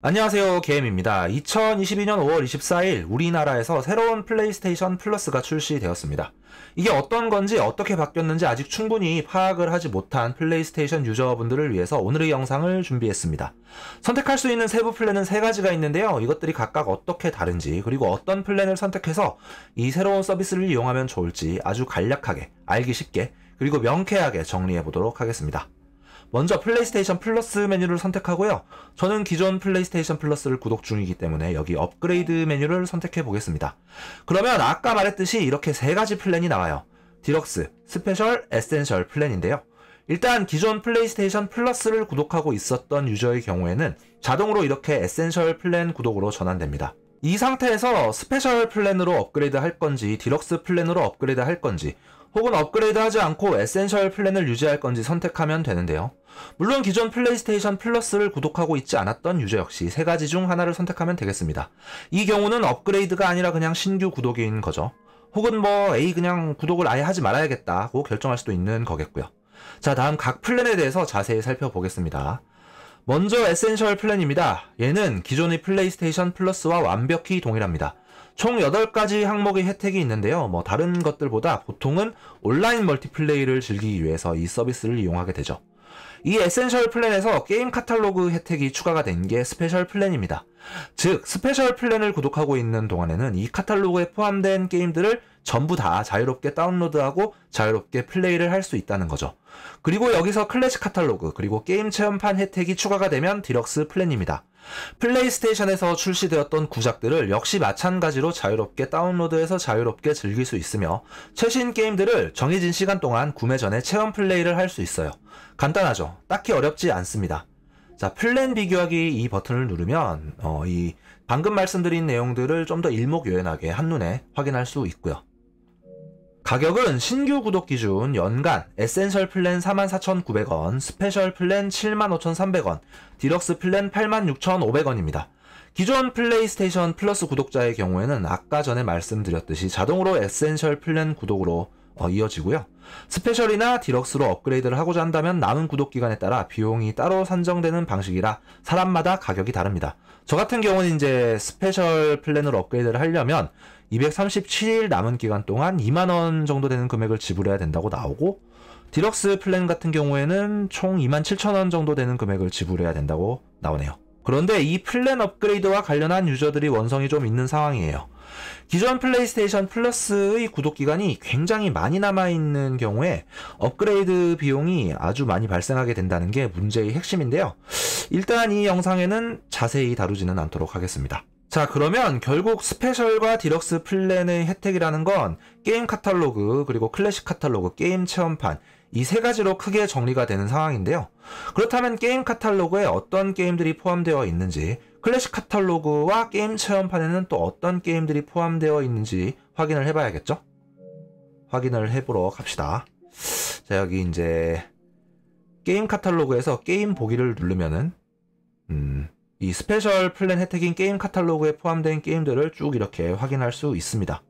안녕하세요 개임입니다 2022년 5월 24일 우리나라에서 새로운 플레이스테이션 플러스가 출시되었습니다. 이게 어떤 건지 어떻게 바뀌었는지 아직 충분히 파악을 하지 못한 플레이스테이션 유저분들을 위해서 오늘의 영상을 준비했습니다. 선택할 수 있는 세부 플랜은 세 가지가 있는데요. 이것들이 각각 어떻게 다른지 그리고 어떤 플랜을 선택해서 이 새로운 서비스를 이용하면 좋을지 아주 간략하게 알기 쉽게 그리고 명쾌하게 정리해 보도록 하겠습니다. 먼저 플레이스테이션 플러스 메뉴를 선택하고요. 저는 기존 플레이스테이션 플러스를 구독 중이기 때문에 여기 업그레이드 메뉴를 선택해 보겠습니다. 그러면 아까 말했듯이 이렇게 세 가지 플랜이 나와요. 디럭스, 스페셜, 에센셜 플랜인데요. 일단 기존 플레이스테이션 플러스를 구독하고 있었던 유저의 경우에는 자동으로 이렇게 에센셜 플랜 구독으로 전환됩니다. 이 상태에서 스페셜 플랜으로 업그레이드 할 건지 디럭스 플랜으로 업그레이드 할 건지 혹은 업그레이드하지 않고 에센셜 플랜을 유지할 건지 선택하면 되는데요. 물론 기존 플레이스테이션 플러스를 구독하고 있지 않았던 유저 역시 세 가지 중 하나를 선택하면 되겠습니다. 이 경우는 업그레이드가 아니라 그냥 신규 구독인 거죠. 혹은 뭐 A 그냥 구독을 아예 하지 말아야겠다고 결정할 수도 있는 거겠고요. 자 다음 각 플랜에 대해서 자세히 살펴보겠습니다. 먼저 에센셜 플랜입니다. 얘는 기존의 플레이스테이션 플러스와 완벽히 동일합니다. 총 8가지 항목의 혜택이 있는데요. 뭐 다른 것들보다 보통은 온라인 멀티플레이를 즐기기 위해서 이 서비스를 이용하게 되죠. 이 에센셜 플랜에서 게임 카탈로그 혜택이 추가가 된 게 스페셜 플랜입니다. 즉, 스페셜 플랜을 구독하고 있는 동안에는 이 카탈로그에 포함된 게임들을 전부 다 자유롭게 다운로드하고 자유롭게 플레이를 할 수 있다는 거죠. 그리고 여기서 클래식 카탈로그, 그리고 게임 체험판 혜택이 추가가 되면 디럭스 플랜입니다. 플레이스테이션에서 출시되었던 구작들을 역시 마찬가지로 자유롭게 다운로드해서 자유롭게 즐길 수 있으며 최신 게임들을 정해진 시간 동안 구매 전에 체험 플레이를 할 수 있어요. 간단하죠. 딱히 어렵지 않습니다. 자, 플랜 비교하기 이 버튼을 누르면 어, 이 방금 말씀드린 내용들을 좀 더 일목요연하게 한눈에 확인할 수 있고요. 가격은 신규 구독 기준 연간 에센셜 플랜 44,900원, 스페셜 플랜 75,300원, 디럭스 플랜 86,500원입니다. 기존 플레이스테이션 플러스 구독자의 경우에는 아까 전에 말씀드렸듯이 자동으로 에센셜 플랜 구독으로 이어지고요. 스페셜이나 디럭스로 업그레이드를 하고자 한다면 남은 구독 기간에 따라 비용이 따로 산정되는 방식이라 사람마다 가격이 다릅니다. 저 같은 경우는 이제 스페셜 플랜으로 업그레이드를 하려면 237일 남은 기간 동안 2만원 정도 되는 금액을 지불해야 된다고 나오고 디럭스 플랜 같은 경우에는 총 27,000원 정도 되는 금액을 지불해야 된다고 나오네요. 그런데 이 플랜 업그레이드와 관련한 유저들이 원성이 좀 있는 상황이에요. 기존 플레이스테이션 플러스의 구독 기간이 굉장히 많이 남아있는 경우에 업그레이드 비용이 아주 많이 발생하게 된다는 게 문제의 핵심인데요. 일단 이 영상에는 자세히 다루지는 않도록 하겠습니다. 자 그러면 결국 스페셜과 디럭스 플랜의 혜택이라는 건 게임 카탈로그 그리고 클래식 카탈로그 게임 체험판 이세 가지로 크게 정리가 되는 상황인데요. 그렇다면 게임 카탈로그에 어떤 게임들이 포함되어 있는지, 클래식 카탈로그와 게임 체험판에는 또 어떤 게임들이 포함되어 있는지 확인을 해봐야겠죠? 확인을 해보러 갑시다. 자, 여기 이제 게임 카탈로그에서 게임 보기를 누르면은, 음, 이 스페셜 플랜 혜택인 게임 카탈로그에 포함된 게임들을 쭉 이렇게 확인할 수 있습니다.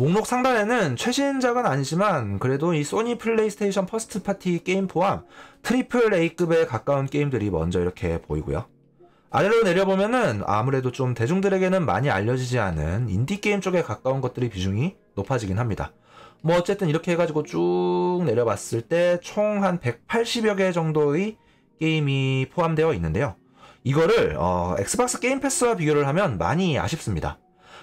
목록 상단에는 최신작은 아니지만 그래도 이 소니 플레이스테이션 퍼스트 파티 게임 포함 트리플 A급에 가까운 게임들이 먼저 이렇게 보이고요. 아래로 내려보면은 아무래도 좀 대중들에게는 많이 알려지지 않은 인디게임 쪽에 가까운 것들이 비중이 높아지긴 합니다. 뭐 어쨌든 이렇게 해가지고 쭉 내려봤을 때 총 한 180여 개 정도의 게임이 포함되어 있는데요. 이거를 어, 엑스박스 게임 패스와 비교를 하면 많이 아쉽습니다.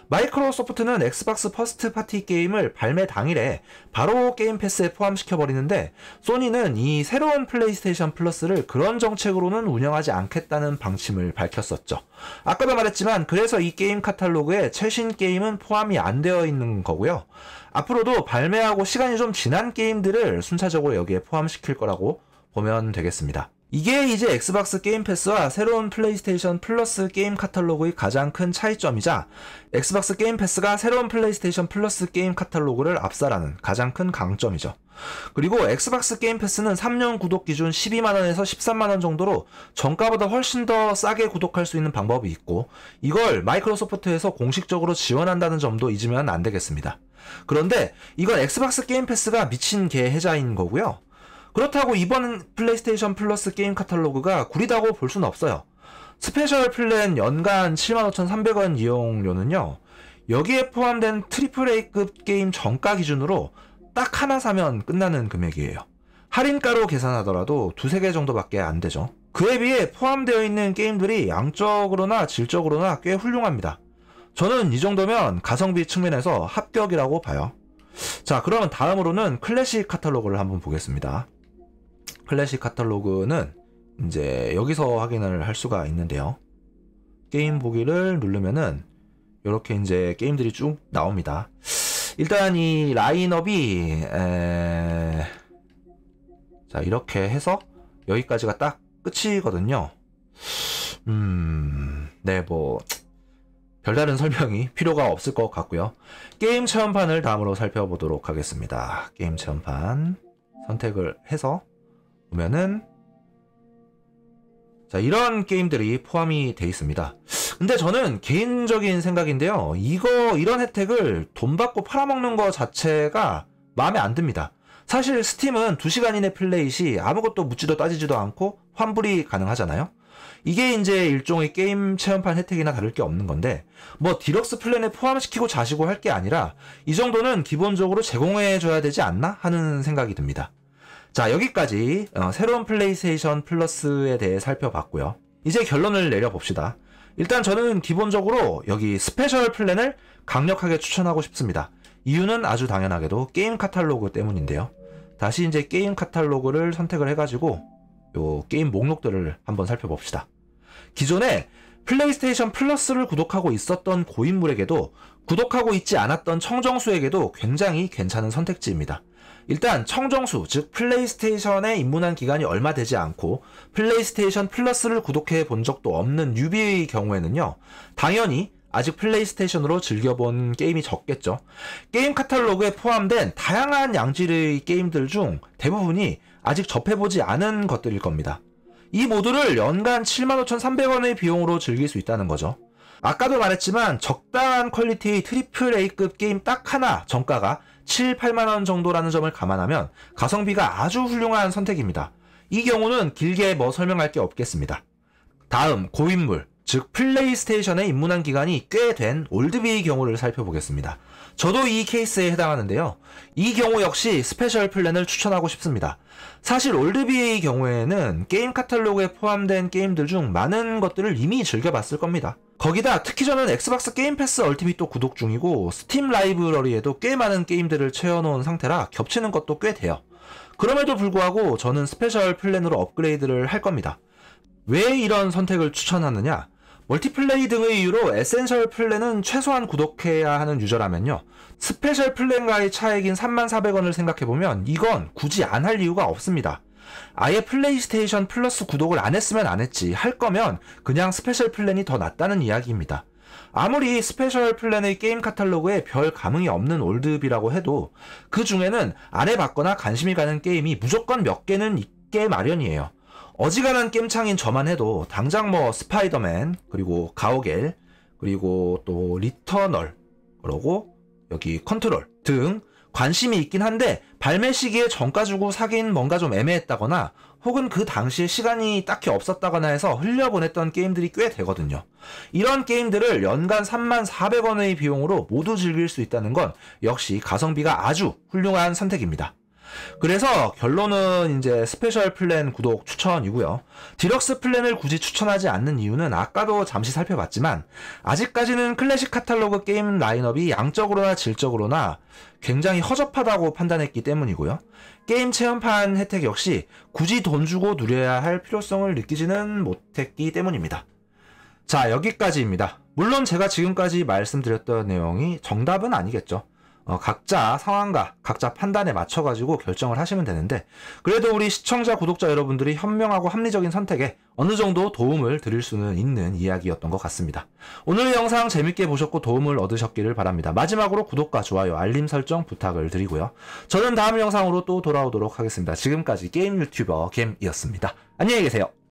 마이크로소프트는 엑스박스 퍼스트 파티 게임을 발매 당일에 바로 게임 패스에 포함시켜 버리는데 소니는 이 새로운 플레이스테이션 플러스를 그런 정책으로는 운영하지 않겠다는 방침을 밝혔었죠. 아까도 말했지만 그래서 이 게임 카탈로그에 최신 게임은 포함이 안 되어 있는 거고요. 앞으로도 발매하고 시간이 좀 지난 게임들을 순차적으로 여기에 포함시킬 거라고 보면 되겠습니다. 이게 이제 엑스박스 게임 패스와 새로운 플레이스테이션 플러스 게임 카탈로그의 가장 큰 차이점이자 엑스박스 게임 패스가 새로운 플레이스테이션 플러스 게임 카탈로그를 앞서라는 가장 큰 강점이죠. 그리고 엑스박스 게임 패스는 3년 구독 기준 12만원에서 13만원 정도로 정가보다 훨씬 더 싸게 구독할 수 있는 방법이 있고 이걸 마이크로소프트에서 공식적으로 지원한다는 점도 잊으면 안 되겠습니다. 그런데 이건 엑스박스 게임 패스가 미친 개해자인 거고요. 그렇다고 이번 플레이스테이션 플러스 게임 카탈로그가 구리다고 볼 수는 없어요. 스페셜 플랜 연간 75,300원 이용료는요. 여기에 포함된 트리플 A급 게임 정가 기준으로 딱 하나 사면 끝나는 금액이에요. 할인가로 계산하더라도 두세 개 정도밖에 안 되죠. 그에 비해 포함되어 있는 게임들이 양적으로나 질적으로나 꽤 훌륭합니다. 저는 이 정도면 가성비 측면에서 합격이라고 봐요. 자, 그러면 다음으로는 클래식 카탈로그를 한번 보겠습니다. 플래시 카탈로그는 이제 여기서 확인을 할 수가 있는데요. 게임 보기를 누르면은 이렇게 이제 게임들이 쭉 나옵니다. 일단 이 라인업이 에... 자 이렇게 해서 여기까지가 딱 끝이거든요. 음, 네, 뭐, 별다른 설명이 필요가 없을 것 같고요. 게임 체험판을 다음으로 살펴보도록 하겠습니다. 게임 체험판 선택을 해서 보면은 자 이런 게임들이 포함이 돼 있습니다. 근데 저는 개인적인 생각인데요. 이거 이런 혜택을 돈 받고 팔아먹는 거 자체가 마음에 안 듭니다. 사실 스팀은 2시간 이내 플레이 시 아무것도 묻지도 따지지도 않고 환불이 가능하잖아요. 이게 이제 일종의 게임 체험판 혜택이나 다를 게 없는 건데 뭐 디럭스 플랜에 포함시키고 자시고 할 게 아니라 이 정도는 기본적으로 제공해 줘야 되지 않나 하는 생각이 듭니다. 자, 여기까지 어, 새로운 플레이스테이션 플러스에 대해 살펴봤고요. 이제 결론을 내려봅시다. 일단 저는 기본적으로 여기 스페셜 플랜을 강력하게 추천하고 싶습니다. 이유는 아주 당연하게도 게임 카탈로그 때문인데요. 다시 이제 게임 카탈로그를 선택을 해가지고 요 게임 목록들을 한번 살펴봅시다. 기존에 플레이스테이션 플러스를 구독하고 있었던 고인물에게도 구독하고 있지 않았던 청정수에게도 굉장히 괜찮은 선택지입니다. 일단 청정수, 즉 플레이스테이션에 입문한 기간이 얼마 되지 않고 플레이스테이션 플러스를 구독해 본 적도 없는 유비의 경우에는요, 당연히 아직 플레이스테이션으로 즐겨본 게임이 적겠죠. 게임 카탈로그에 포함된 다양한 양질의 게임들 중 대부분이 아직 접해보지 않은 것들일 겁니다. 이 모두를 연간 75,300원의 비용으로 즐길 수 있다는 거죠. 아까도 말했지만 적당한 퀄리티의 트리플 A급 게임 딱 하나 정가가 7, 8만원 정도라는 점을 감안하면 가성비가 아주 훌륭한 선택입니다. 이 경우는 길게 뭐 설명할 게 없겠습니다. 다음 고인물, 즉 플레이스테이션에 입문한 기간이 꽤 된 올드비의 경우를 살펴보겠습니다. 저도 이 케이스에 해당하는데요. 이 경우 역시 스페셜 플랜을 추천하고 싶습니다. 사실 올드비의 경우에는 게임 카탈로그에 포함된 게임들 중 많은 것들을 이미 즐겨봤을 겁니다. 거기다 특히 저는 엑스박스 게임 패스 얼티밋도 구독 중이고 스팀 라이브러리에도 꽤 많은 게임들을 채워놓은 상태라 겹치는 것도 꽤 돼요. 그럼에도 불구하고 저는 스페셜 플랜으로 업그레이드를 할 겁니다. 왜 이런 선택을 추천하느냐? 멀티플레이 등의 이유로 에센셜 플랜은 최소한 구독해야 하는 유저라면요. 스페셜 플랜과의 차액인 3400원을 생각해보면 이건 굳이 안 할 이유가 없습니다. 아예 플레이스테이션 플러스 구독을 안 했으면 안 했지. 할 거면 그냥 스페셜 플랜이 더 낫다는 이야기입니다. 아무리 스페셜 플랜의 게임 카탈로그에 별 감흥이 없는 올드비라고 해도 그 중에는 안 해봤거나 관심이 가는 게임이 무조건 몇 개는 있게 마련이에요. 어지간한 게임창인 저만 해도 당장 뭐 스파이더맨 그리고 가오갤 그리고 또 리터널 그러고 여기 컨트롤 등 관심이 있긴 한데 발매 시기에 정가 주고 사긴 뭔가 좀 애매했다거나 혹은 그 당시에 시간이 딱히 없었다거나 해서 흘려보냈던 게임들이 꽤 되거든요. 이런 게임들을 연간 3,400원의 만 비용으로 모두 즐길 수 있다는 건 역시 가성비가 아주 훌륭한 선택입니다. 그래서 결론은 이제 스페셜 플랜 구독 추천이고요. 디럭스 플랜을 굳이 추천하지 않는 이유는 아까도 잠시 살펴봤지만 아직까지는 클래식 카탈로그 게임 라인업이 양적으로나 질적으로나 굉장히 허접하다고 판단했기 때문이고요. 게임 체험판 혜택 역시 굳이 돈 주고 누려야 할 필요성을 느끼지는 못했기 때문입니다. 자, 여기까지입니다. 물론 제가 지금까지 말씀드렸던 내용이 정답은 아니겠죠. 어, 각자 상황과 각자 판단에 맞춰가지고 결정을 하시면 되는데 그래도 우리 시청자 구독자 여러분들이 현명하고 합리적인 선택에 어느 정도 도움을 드릴 수는 있는 이야기였던 것 같습니다. 오늘 영상 재밌게 보셨고 도움을 얻으셨기를 바랍니다. 마지막으로 구독과 좋아요, 알림 설정 부탁을 드리고요. 저는 다음 영상으로 또 돌아오도록 하겠습니다. 지금까지 게임 유튜버 겜이었습니다. 안녕히 계세요.